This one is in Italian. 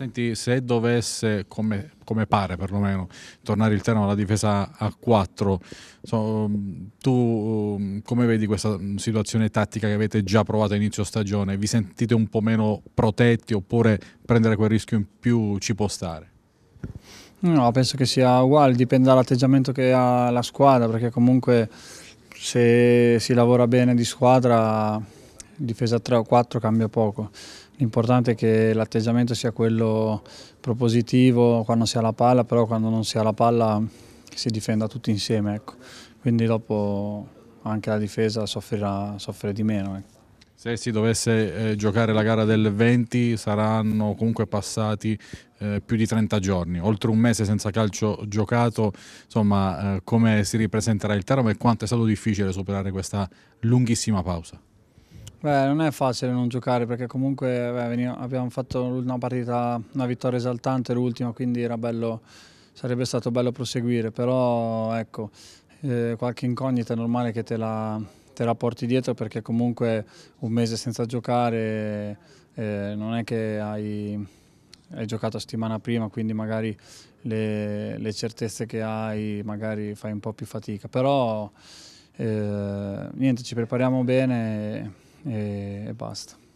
Senti, se dovesse, come, come pare perlomeno, tornare il terreno alla difesa a 4, so, mm, tu mm, come vedi questa mm, situazione tattica che avete già provato a inizio stagione? Vi sentite un po' meno protetti oppure prendere quel rischio in più ci può stare? No, penso che sia uguale, dipende dall'atteggiamento che ha la squadra, perché comunque se si lavora bene di squadra difesa 3 o 4 cambia poco. L'importante è che l'atteggiamento sia quello propositivo quando si ha la palla, però quando non si ha la palla si difenda tutti insieme. Ecco. Quindi dopo anche la difesa soffrirà, soffre di meno. Ecco. Se si dovesse eh, giocare la gara del 20 saranno comunque passati eh, più di 30 giorni, oltre un mese senza calcio giocato, insomma eh, come si ripresenterà il Teramo e quanto è stato difficile superare questa lunghissima pausa? Beh, non è facile non giocare perché comunque beh, veniva, abbiamo fatto una partita, una vittoria esaltante, l'ultima, quindi bello, sarebbe stato bello proseguire, però ecco, eh, qualche incognita è normale che te la, te la, porti dietro perché comunque un mese senza giocare eh, non è che hai, hai giocato settimana prima, quindi magari le, le certezze che hai magari fai un po' più fatica, però eh, niente, ci prepariamo bene e, e basta.